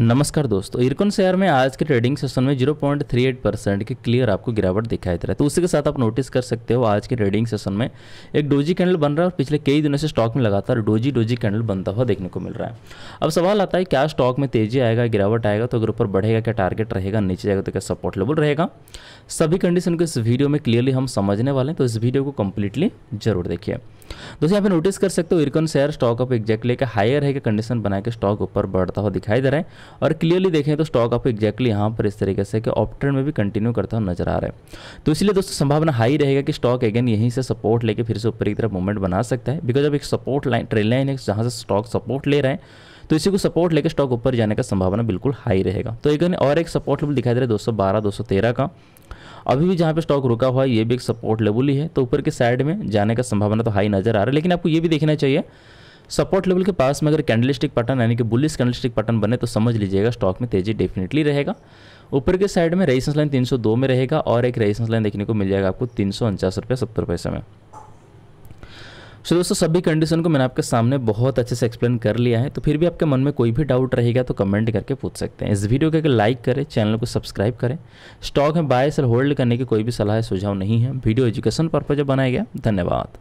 नमस्कार दोस्तों इरकोन शेयर में आज के ट्रेडिंग सेशन में 0.38 परसेंट की क्लियर आपको गिरावट दिखाई दे रहा है तो उसी के साथ आप नोटिस कर सकते हो आज के ट्रेडिंग सेशन में एक डोजी कैंडल बन रहा है और पिछले कई दिनों से स्टॉक में लगातार डोजी डोजी कैंडल बनता हुआ देखने को मिल रहा है अब सवाल आता है क्या स्टॉक में तेजी आएगा गिरावट आएगा तो अगर ऊपर बढ़ेगा क्या टारगेट रहेगा नीचे जाएगा तो क्या सपोर्ट लेवल रहेगा सभी कंडीशन को इस वीडियो में क्लियरली हम समझने वाले हैं तो इस वीडियो को कंप्लीटली जरूर देखिए दोस्तों यहाँ पे नोटिस कर सकते हो IRCON share stock up exactly का हायर है कि कंडीशन बना के स्टॉक ऊपर बढ़ता हुआ दिखाई दे रहा है और क्लियरली देखें तो स्टॉक आपको एक्जैक्टली यहाँ पर इस तरीके से कि ऑप्टर में भी कंटिन्यू करता हुआ नजर आ रहा है तो इसलिए दोस्तों संभावना हाई रहेगा कि स्टॉक अगेन यहीं से सपोर्ट लेके फिर से ऊपर की तरफ मूवमेंट बना सकता है बिकॉज अब एक सपोर्ट लाइन ट्रेन लाइन है जहाँ से स्टॉक सपोर्ट ले रहे हैं तो इसी को सपोर्ट लेकर स्टॉक ऊपर जाने का संभावना बिल्कुल हाई रहेगा तो एक और एक सपोर्ट लेवल दिखाई दे रहा है दो सौ का अभी भी जहाँ पे स्टॉक रुका हुआ है ये भी एक सपोर्ट लेवल ही है तो ऊपर के साइड में जाने का संभावना तो हाई नज़र आ रहा है लेकिन आपको ये भी देखना चाहिए सपोर्ट लेवल के पास में अगर कैंडल स्टिक पैटर्न यानी कि बुलिस कैंडल स्टिक पैटर्न बने तो समझ लीजिएगा स्टॉक में तेजी डेफिनेटली रहेगा ऊपर के साइड में रेजिस्टेंस लाइन 302 में रहेगा और एक रेजिस्टेंस लाइन देखने को मिल जाएगा आपको तीन सौ उनचास रुपये सत्तर पैसे में सो दोस्तों सभी कंडीशन को मैंने आपके सामने बहुत अच्छे से एक्सप्लेन कर लिया है तो फिर भी आपके मन में कोई भी डाउट रहेगा तो कमेंट करके पूछ सकते हैं इस वीडियो को लाइक करें चैनल को सब्सक्राइब करें स्टॉक में बाय सेल होल्ड करने की कोई भी सलाह सुझाव नहीं है वीडियो एजुकेशन पर्पज बनाया गया धन्यवाद